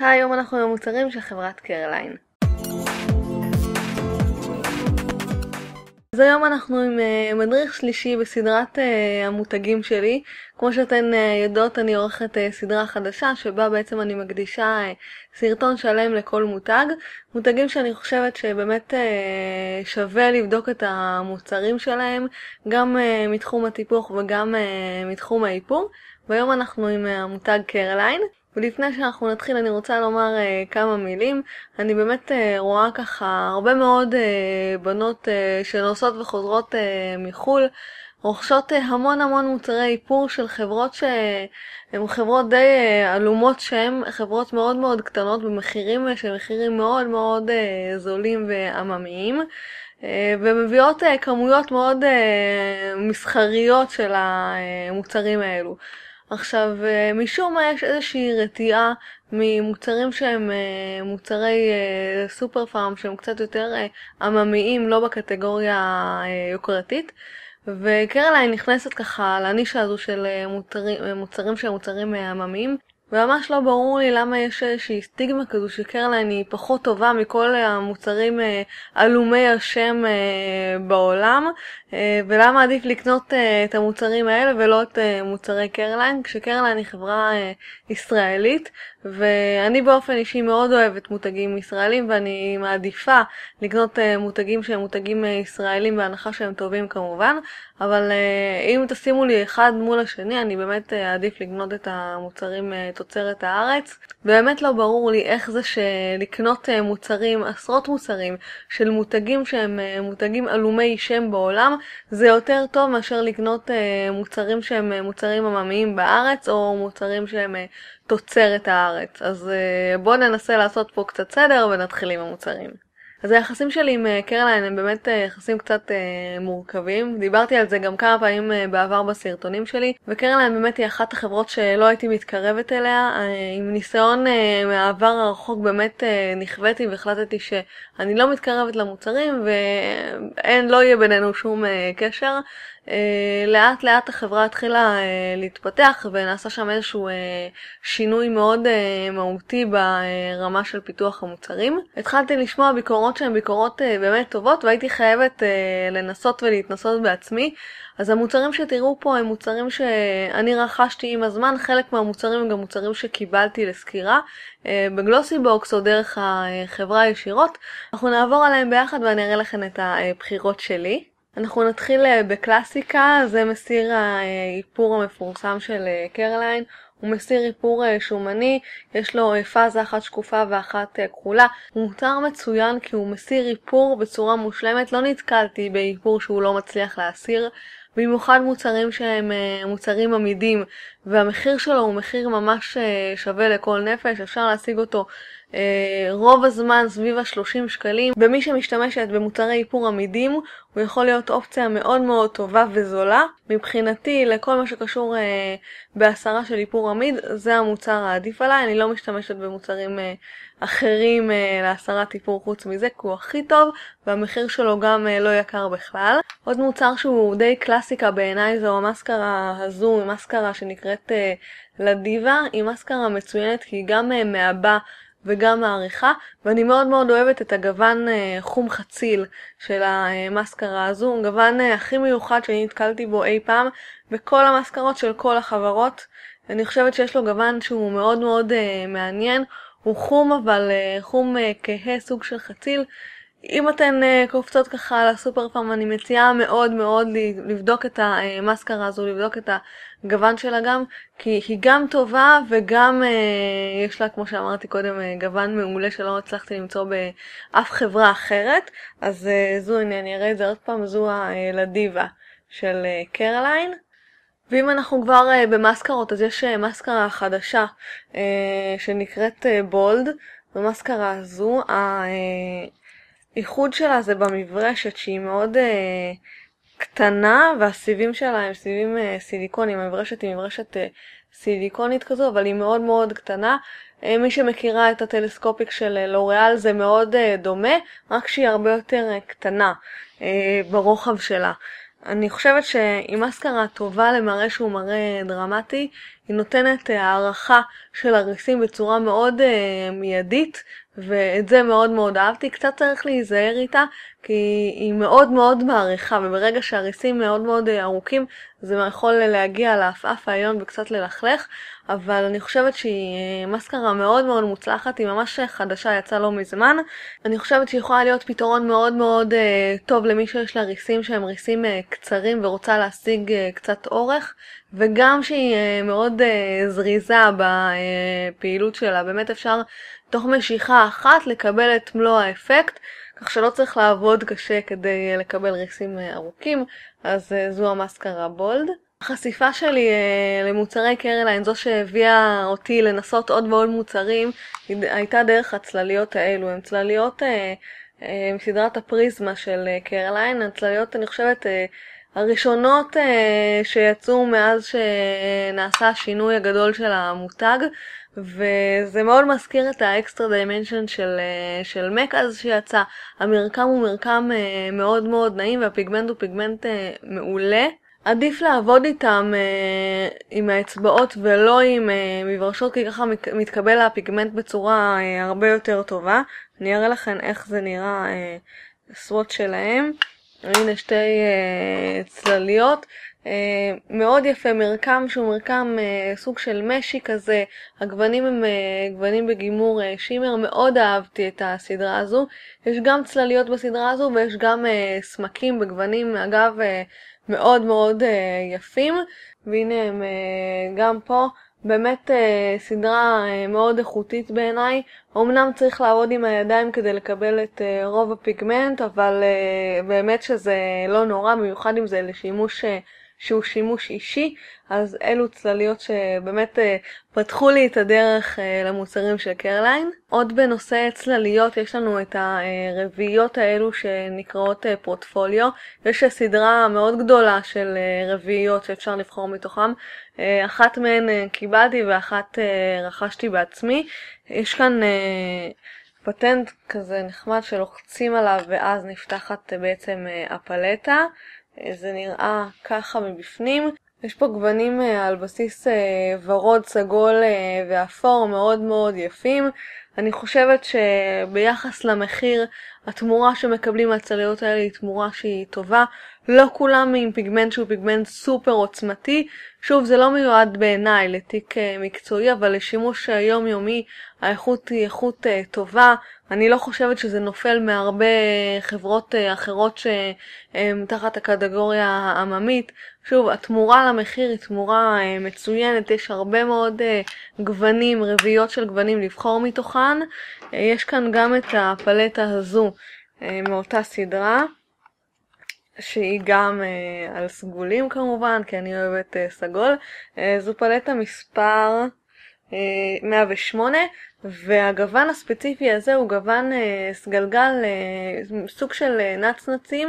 היום אנחנו עם המוצרים של חברת קרליין. אז היום אנחנו עם אה, מדריך שלישי בסדרת אה, המותגים שלי. כמו שאתן אה, יודעות, אני עורכת סדרה חדשה שבה בעצם אני מקדישה סרטון שלם לכל מותג. מותגים שאני חושבת שבאמת שווה לבדוק את המוצרים שלהם, גם מתחום הטיפוח וגם מתחום האיפור. והיום אנחנו עם המותג קרליין. ולפני שאנחנו נתחיל אני רוצה לומר uh, כמה מילים. אני באמת uh, רואה ככה הרבה מאוד uh, בנות uh, שנוסעות וחוזרות uh, מחו"ל, רוכשות uh, המון המון מוצרי איפור של חברות שהן חברות די uh, עלומות שהן חברות מאוד מאוד קטנות במחירים uh, מחירים מאוד מאוד uh, זולים ועממיים. ומביאות כמויות מאוד מסחריות של המוצרים האלו. עכשיו, אה, משום מה יש איזושהי רתיעה ממוצרים שהם אה, מוצרי אה, סופר פארם, שהם קצת יותר עממיים, לא בקטגוריה היוקרתית. וקרליין נכנסת ככה לנישה הזו של מוצרים, מוצרים שהם מוצרים עממיים. וממש לא ברור לי למה יש איזושהי סטיגמה כזו שקרליין היא פחות טובה מכל המוצרים אה, עלומי השם אה, בעולם, אה, ולמה עדיף לקנות את המוצרים האלה ולא את מוצרי קרליין, כשקרליין היא חברה ישראלית ואני באופן אישי מאוד אוהבת מותגים ישראלים ואני מעדיפה לקנות אה, מותגים שהם מותגים אה, ישראלים בהנחה שהם טובים כמובן, אבל אה, אם תשימו לי אחד מול השני אני באמת אעדיף לקנות את המוצרים תוצרת הארץ. באמת לא ברור לי איך זה שלקנות מוצרים, עשרות מוצרים של מותגים שהם מותגים עלומי שם בעולם, זה יותר טוב מאשר לקנות מוצרים שהם מוצרים עממיים בארץ או מוצרים שהם תוצרת הארץ. אז אה, בואו ננסה לעשות פה קצת סדר ונתחיל עם המוצרים. אז היחסים שלי עם אה, קרליין הם באמת אה, יחסים קצת מורכבים. דיברתי על זה גם כמה פעמים בעבר בסרטונים שלי, וקרליין באמת היא אחת החברות שלא הייתי מתקרבת אליה. עם ניסיון מהעבר הרחוק באמת נכוויתי והחלטתי שאני לא מתקרבת למוצרים ואין, לא יהיה בינינו שום קשר. אה, לאט לאט החברה התחילה אה, להתפתח ונעשה שם איזשהו אה, שינוי מאוד מהותי ברמה של פיתוח המוצרים. התחלתי לשמוע ביקורות שהן ביקורות באמת טובות והייתי חייבת לנסות ולהתנסות בעצמי. אז המוצרים שתראו פה הם מוצרים שאני רכשתי עם הזמן, חלק מהמוצרים הם גם מוצרים שקיבלתי לסקירה בגלוסי בוקס או דרך החברה ישירות. אנחנו נעבור עליהם ביחד ואני אראה לכם את הבחירות שלי. אנחנו נתחיל אה, בקלאסיקה, זה מסיר האיפור המפורסם של אה, קרליין. הוא מסיר איפור אה, שומני, יש לו פאזה אחת שקופה ואחת כחולה. הוא מותר מצוין כי הוא מסיר איפור בצורה מושלמת, לא נתקלתי באיפור שהוא לא מצליח להסיר. במיוחד מוצרים שהם מוצרים עמידים, והמחיר שלו הוא מחיר ממש שווה לכל נפש, אפשר להשיג אותו אה, רוב הזמן סביב ה-30 שקלים. במי שמשתמשת במוצרי איפור עמידים הוא יכול להיות אופציה מאוד מאוד טובה וזולה. מבחינתי לכל מה שקשור אה, בהסרה של איפור עמיד זה המוצר העדיף עליי, אני לא משתמשת במוצרים אה, אחרים אה, להסרת איפור חוץ מזה כי הוא הכי טוב והמחיר שלו גם אה, לא יקר בכלל. עוד מוצר שהוא די קלאסיקה בעיניי זו המאסקרה הזו, מאסקרה שנקראת אה, לדיבה, היא מסקרה מצוינת כי היא גם אה, מהבה וגם מעריכה, ואני מאוד מאוד אוהבת את הגוון אה, חום חציל של המסקרה הזו, גוון אה, הכי מיוחד שאני נתקלתי בו אי פעם בכל המסקרות של כל החברות. אני חושבת שיש לו גוון שהוא מאוד מאוד אה, מעניין, הוא חום אבל חום כהה סוג של חציל, אם אתן אה, קופצות ככה לסופר פארם, אני מציעה מאוד מאוד לבדוק את המאסקרה הזו, לבדוק את הגוון שלה גם, כי היא גם טובה וגם אה, יש לה, כמו שאמרתי קודם, אה, גוון מעולה שלא הצלחתי למצוא באף חברה אחרת. אז זו, הנה, אני אראה את זה עוד פעם, זו הלדיבה של קרליין. ואם אנחנו כבר במאסקרות, אז יש מאסקרה חדשה שנקראת בולד. במאסקרה הזו, הייחוד שלה זה במברשת שהיא מאוד אה, קטנה והסיבים שלה הם סיבים אה, סיליקונים, המברשת היא מברשת אה, סיליקונית כזו, אבל היא מאוד מאוד קטנה. אה, מי שמכירה את הטלסקופיק של אה, לוריאל זה מאוד אה, דומה, רק שהיא הרבה יותר אה, קטנה אה, ברוחב שלה. אני חושבת שהיא מסקרה טובה למראה שהוא מראה דרמטי, היא נותנת אה, הערכה של הריסים בצורה מאוד אה, מיידית ואת זה מאוד מאוד אהבתי, קצת צריך להיזהר איתה, כי היא מאוד מאוד מעריכה, וברגע שהריסים מאוד מאוד אה, ארוכים, זה יכול להגיע לעפעף העליון וקצת ללכלך, אבל אני חושבת שהיא אה, מסקרה מאוד מאוד מוצלחת, היא ממש חדשה, יצאה לא מזמן. אני חושבת שהיא יכולה להיות פתרון מאוד מאוד אה, טוב למי שיש לה ריסים שהם ריסים קצרים ורוצה להשיג קצת אורך, וגם שהיא מאוד זריזה בפעילות שלה, באמת אפשר... תוך משיכה אחת לקבל את מלוא האפקט, כך שלא צריך לעבוד קשה כדי אה, לקבל ריסים אה, ארוכים, אז אה, זו המאסקרה בולד. החשיפה שלי למוצרי קרליין, זו שהביאה אותי לנסות עוד ועוד מוצרים, הייתה דרך הצלליות האלו. הן צלליות מסדרת הפריזמה של קרליין, הצלליות, אני חושבת, הראשונות שיצאו מאז שנעשה השינוי הגדול של המותג. וזה מאוד מזכיר את האקסטרה דיימנשן של, אה, של מק אז שיצא. המרקם הוא מרקם אה, מאוד מאוד נעים והפיגמנט הוא פיגמנט אה, מעולה. עדיף לעבוד איתם אה, עם האצבעות ולא עם אה, מברשות, כי ככה מתקבל הפיגמנט בצורה אה, הרבה יותר טובה. אני אראה לכם איך זה נראה אה, סוואט שלהם. הנה שתי uh, צלליות. Uh, מאוד יפה, מרקם שהוא מרקם uh, סוג של משי כזה, הגוונים הם uh, גוונים בגימור uh, שימר, מאוד אהבתי את הסדרה הזו. יש גם צלליות בסדרה הזו ויש גם uh, סמקים בגוונים, אגב, uh, מאוד מאוד uh, יפים, והנה הם uh, גם פה. באמת אה, סדרה אה, מאוד איכותית בעיניי. אמנם צריך לעבוד עם הידיים כדי לקבל את אה, רוב הפיגמנט, אבל באמת שזה לא נורא, במיוחד אם זה לשימוש שהוא שימוש אישי, אז אלו צלליות שבאמת אה, פתחו לי את הדרך אה, למוצרים של קרליין. עוד בנושא צלליות יש לנו את הרביעיות האלו שנקראות אה, פרוטפוליו. יש סדרה מאוד גדולה של רביעיות שאפשר לבחור מתוכן. אחת מהן קיבלתי ואחת רכשתי בעצמי. יש כאן... פטנט כזה נחמד שלוחצים עליו ואז נפתחת בעצם הפלטה. אה, זה נראה ככה מבפנים. יש פה גוונים אה, על בסיס אה, ורוד, סגול אה, ואפור מאוד מאוד יפים. אני חושבת שביחס למחיר, התמורה שמקבלים הצליות האלה היא תמורה שהיא טובה. לא כולם עם פיגמנט שהוא פיגמנט סופר עוצמתי. שוב, זה לא מיועד בעיניי לתיק מקצועי, אבל לשימוש יומיומי האיכות היא איכות טובה. אני לא חושבת שזה נופל מהרבה חברות אחרות שהן תחת הקטגוריה העממית. שוב, התמורה למחיר היא תמורה אה, מצוינת, יש הרבה מאוד אה, גוונים, רביעיות של גוונים לבחור מתוכן. אה, יש כאן גם את הפלטה הזו מאותה סדרה, שהיא גם על סגולים כמובן, כי אני אוהבת סגול. זו פלטה מספר 108, והגוון הספציפי הזה הוא גוון סגלגל, סוג של נצנצים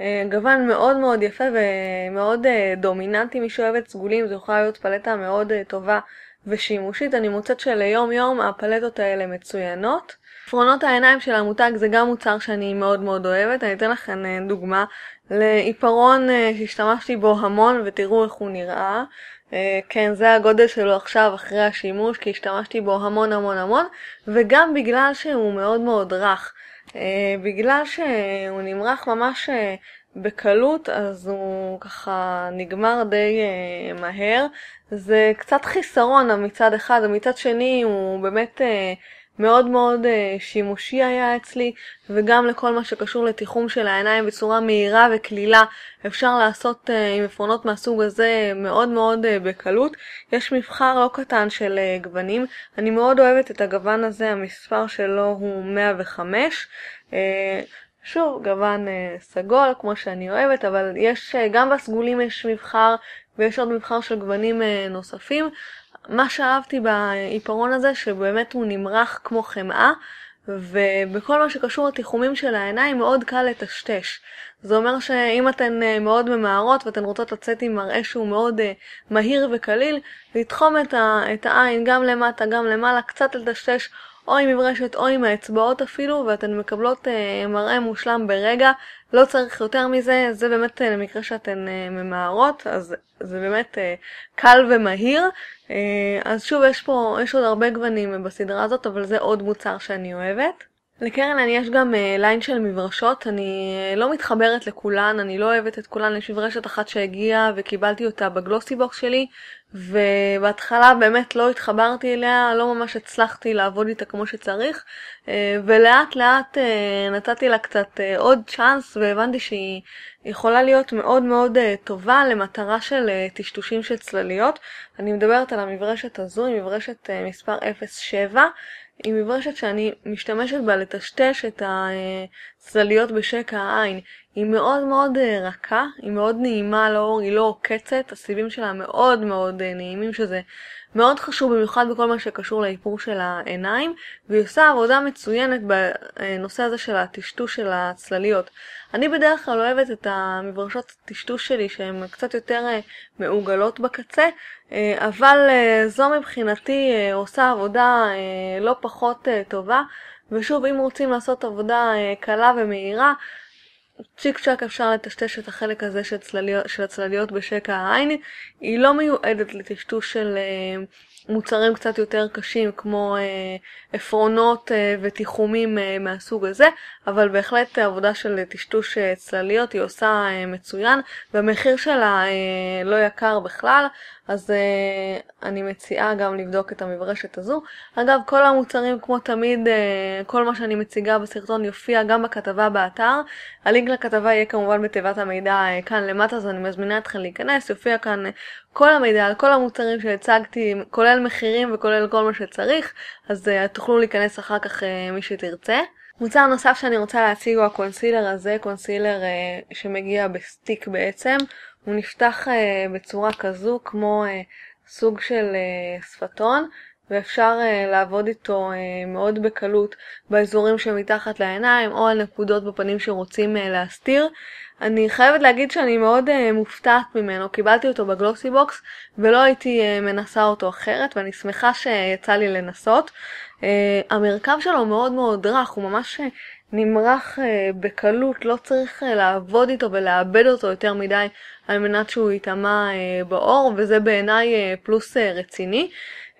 אה, גוון מאוד מאוד יפה ומאוד אה, דומיננטי מי שאוהבת סגולים, זו יכולה להיות פלטה מאוד אה, טובה ושימושית. אני מוצאת שליום יום הפלטות האלה מצוינות. עפרונות העיניים של המותג זה גם מוצר שאני מאוד מאוד אוהבת. אני אתן לכם דוגמה לעיפרון שהשתמשתי בו המון ותראו איך הוא נראה. כן, זה הגודל שלו עכשיו אחרי השימוש, כי השתמשתי בו המון המון המון, וגם בגלל שהוא מאוד מאוד רך. אה, בגלל שהוא נמרח ממש אה, בקלות, אז הוא ככה נגמר די אה, מהר. זה קצת חיסרון מצד אחד, ומצד שני הוא באמת מאוד מאוד אה, שימושי היה אצלי, וגם לכל מה שקשור לתיחום של העיניים בצורה מהירה וקלילה, אפשר לעשות אה, עם עפרונות מהסוג הזה מאוד מאוד אה, בקלות. יש מבחר לא קטן של גוונים, אני מאוד אוהבת את הגוון הזה, המספר שלו הוא 105. שוב, גוון סגול, כמו שאני אוהבת, אבל יש, גם בסגולים יש מבחר ויש עוד מבחר של גוונים נוספים. מה שאהבתי בעיפרון הזה, שבאמת הוא נמרח כמו חמאה, ובכל מה שקשור לתיחומים של העיניים מאוד קל לטשטש. זה אומר שאם אתן אה, מאוד ממהרות ואתן רוצות לצאת עם מראה שהוא מאוד אה, מהיר וקליל, לתחום את, העין גם למטה, גם למעלה, קצת לטשטש, או עם מברשת או עם האצבעות אפילו, ואתן מקבלות אה, מראה מושלם ברגע, לא צריך יותר מזה, זה באמת אה, למקרה שאתן אה, ממהרות, אז זה באמת אה, קל ומהיר. אז שוב, יש פה, יש עוד הרבה גוונים בסדרה הזאת, אבל זה עוד מוצר שאני אוהבת. לקרן אני יש גם אה, ליין של מברשות, אני אה, לא מתחברת לכולן, אני לא אוהבת את כולן, יש מברשת אחת שהגיעה וקיבלתי אותה בגלוסי בוקס שלי, ובהתחלה באמת לא התחברתי אליה, לא ממש הצלחתי לעבוד איתה כמו שצריך, אה, ולאט לאט נתתי לה קצת עוד צ'אנס והבנתי שהיא יכולה להיות מאוד מאוד טובה למטרה של טשטושים של צלליות. אני מדברת על המברשת הזו, היא מברשת מספר 07. היא מברשת שאני משתמשת בה לטשטש את הסליות אה, בשקע העין. היא מאוד מאוד אה, רכה, היא מאוד נעימה לאור, היא לא עוקצת, הסיבים שלה מאוד מאוד אה, נעימים, שזה מאוד חשוב במיוחד בכל מה שקשור לאיפור של העיניים, והיא עושה עבודה מצוינת בנושא הזה של הטשטוש של הצלליות. אני בדרך כלל אוהבת את המברשות הטשטוש שלי שהן קצת יותר אה, מעוגלות בקצה, אבל זו מבחינתי עושה עבודה לא פחות טובה, ושוב, אם רוצים לעשות עבודה קלה ומהירה, צ'יק צ'אק אפשר לטשטש את החלק הזה של, צלליות, של הצלליות בשקע העין. היא לא מיועדת לטשטוש של אה, מוצרים קצת יותר קשים כמו אה, עפרונות אה, ותיחומים אה, מהסוג הזה, אבל בהחלט העבודה של טשטוש אה, צלליות היא עושה אה, מצוין, והמחיר שלה אה, לא יקר בכלל. אז uh, אני מציעה גם לבדוק את המברשת הזו. אגב, כל המוצרים, כמו תמיד, uh, כל מה שאני מציגה בסרטון יופיע גם בכתבה באתר. הלינק לכתבה יהיה כמובן בתיבת המידע uh, כאן למטה, אז אני מזמינה אתכם להיכנס. יופיע כאן uh, כל המידע על כל המוצרים שהצגתי, כולל מחירים וכולל כל מה שצריך, אז uh, תוכלו להיכנס אחר כך uh, מי שתרצה. מוצר נוסף שאני רוצה להציג הוא הקונסילר הזה, קונסילר uh, שמגיע בסטיק בעצם. הוא נפתח אה, בצורה כזו כמו אה, סוג של אה, שפתון ואפשר לעבוד איתו מאוד בקלות באזורים שמתחת לעיניים או על נקודות בפנים שרוצים להסתיר. אני חייבת להגיד שאני מאוד מופתעת ממנו, קיבלתי אותו בגלוסי בוקס ולא הייתי מנסה אותו אחרת ואני שמחה שיצא לי לנסות. המרכב שלו מאוד מאוד רך, הוא ממש נמרח אה, בקלות, לא צריך אה, לעבוד איתו ולעבד אותו יותר מדי על מנת שהוא יטמע אה, באור, וזה בעיניי פלוס רציני.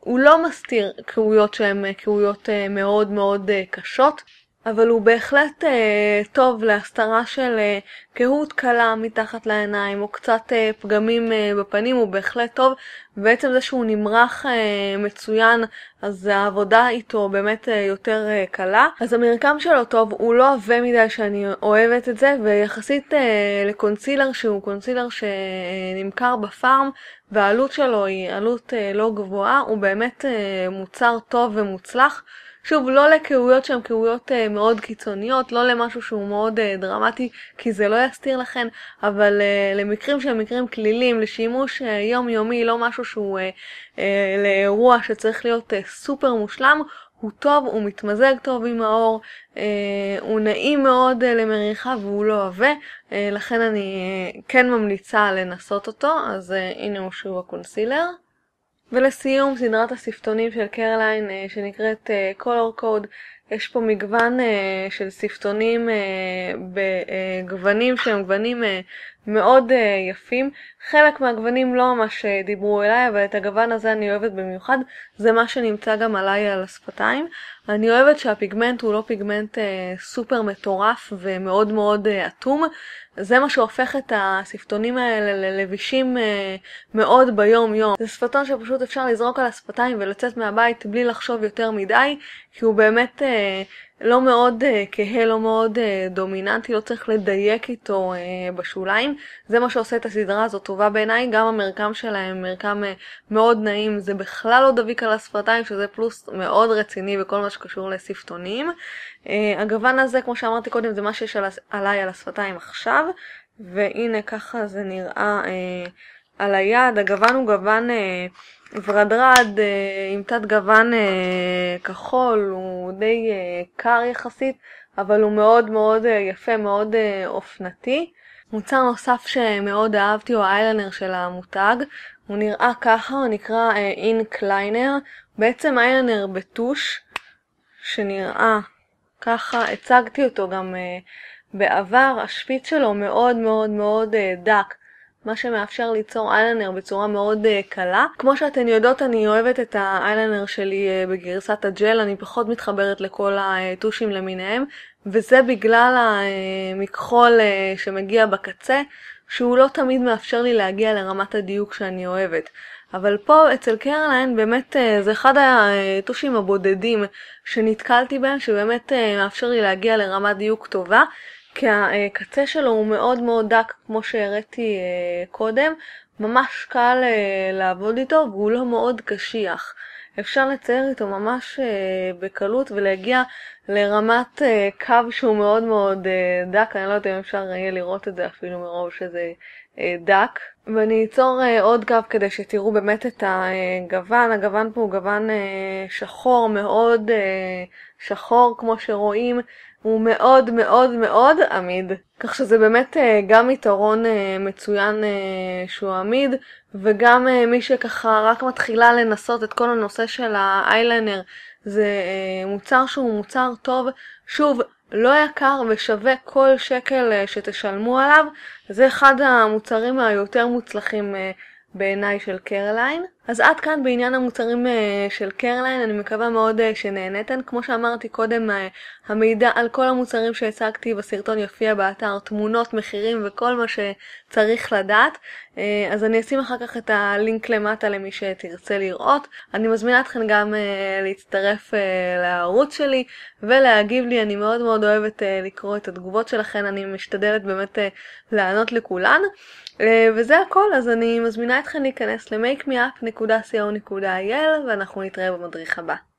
הוא לא מסתיר כאויות שהן כאויות מאוד מאוד קשות. אבל הוא בהחלט אה, טוב להסתרה של אה, קהות קלה מתחת לעיניים, או קצת אה, פגמים אה, בפנים, הוא בהחלט טוב. בעצם זה שהוא נמרח אה, מצוין, אז העבודה איתו באמת אה, יותר אה, קלה. אז המרקם שלו טוב, הוא לא עבה מדי שאני אוהבת את זה, ויחסית אה, לקונסילר שהוא קונסילר שנמכר בפארם, והעלות שלו היא עלות אה, לא גבוהה, הוא באמת אה, מוצר טוב ומוצלח. שוב, לא לקהויות שהן קהויות אה, מאוד קיצוניות, לא למשהו שהוא מאוד אה, דרמטי, כי זה לא יסתיר לכן, אבל אה, למקרים שהם מקרים כלילים, לשימוש יומיומי, לא משהו שהוא לאירוע שצריך להיות סופר מושלם, הוא טוב, הוא מתמזג טוב עם האור, אה, הוא נעים מאוד אה, למריחה והוא לא עבה, אה, לכן אני אה, כן ממליצה לנסות אותו, אז אה, הנה הוא שוב הקונסילר. ולסיום, סדרת הספטונים של קרליין אה, שנקראת אה, color code. יש פה מגוון אה, של ספתונים בגוונים שהם גוונים מאוד uh, יפים. חלק מהגוונים לא ממש אה, דיברו אליי, אבל את הגוון הזה אני אוהבת במיוחד, זה מה שנמצא גם עליי על השפתיים. אני אוהבת שהפיגמנט הוא לא פיגמנט uh, סופר מטורף ומאוד מאוד uh, אטום. זה מה שהופך את הספתונים האלה ללבישים uh, מאוד ביום יום. זה שפתון שפשוט אפשר לזרוק על השפתיים ולצאת מהבית בלי לחשוב יותר מדי, כי הוא באמת Uh, לא מאוד אה, כהה, לא מאוד אה, דומיננטי, לא צריך לדייק איתו אה, בשוליים. זה מה שעושה את הסדרה הזאת טובה בעיניי, גם המרקם שלהם מרקם מאוד נעים, זה בכלל לא דביק על השפתיים, שזה פלוס מאוד רציני בכל מה שקשור לספטונים. הגוון הזה, כמו שאמרתי קודם, זה מה שיש עליי על השפתיים עכשיו, והנה ככה זה נראה על היד, הגוון הוא גוון אה, ורדרד אה, עם תת גוון אה, כחול, הוא די קר יחסית, אבל הוא מאוד מאוד יפה, מאוד אופנתי. מוצר נוסף שמאוד אהבתי הוא האיילנר של המותג, הוא נראה ככה, הוא נקרא אינקליינר, בעצם איילנר בטוש, שנראה ככה, הצגתי אותו גם בעבר, השפיץ שלו מאוד מאוד מאוד דק. מה שמאפשר ליצור איילנר בצורה מאוד uh, קלה. כמו שאתן יודעות, אני אוהבת את האיילנר שלי uh, בגרסת הג'ל, אני פחות מתחברת לכל הטושים למיניהם, וזה בגלל המכחול uh, שמגיע בקצה, שהוא לא תמיד מאפשר לי להגיע לרמת הדיוק שאני אוהבת. אבל פה אצל קרליין באמת אה, זה אחד הטושים הבודדים שנתקלתי בהם, שבאמת אה, מאפשר לי להגיע לרמת דיוק טובה, כי הקצה שלו הוא מאוד מאוד דק, כמו שהראיתי אה, קודם, ממש קל לעבוד איתו והוא לא מאוד קשיח. אפשר לצייר איתו ממש בקלות ולהגיע לרמת קו שהוא מאוד מאוד דק, אני לא יודעת אם אפשר יהיה לראות את זה אפילו מרוב שזה אה, דק, ואני אצור אה, עוד גב כדי שתראו באמת את הגוון. הגוון פה הוא גוון אה, שחור, מאוד שחור כמו שרואים, הוא מאוד מאוד מאוד עמיד. כך שזה באמת גם יתרון מצוין שהוא עמיד, וגם מי שככה רק מתחילה לנסות את כל הנושא של האייליינר, זה מוצר שהוא מוצר טוב. שוב, לא יקר ושווה כל שקל אה, שתשלמו עליו, זה אחד המוצרים היותר מוצלחים אה, בעיניי של קרליין. אז עד כאן בעניין המוצרים אה, של קרליין, אני מקווה מאוד אה, שנהניתן. כמו שאמרתי קודם, אה, המידע על כל המוצרים שהצגתי בסרטון יופיע באתר, תמונות, מחירים וכל מה שצריך לדעת. אז אני אשים אחר כך את הלינק למטה למי שתרצה לראות. אני מזמינה אתכם גם להצטרף לערוץ שלי ולהגיב לי, אני מאוד מאוד אוהבת לקרוא את התגובות שלכן, אני משתדלת באמת לענות לכולן. וזה הכל, אז אני מזמינה אתכם להיכנס ל makemeup www.co.il ואנחנו נתראה במדריך הבא.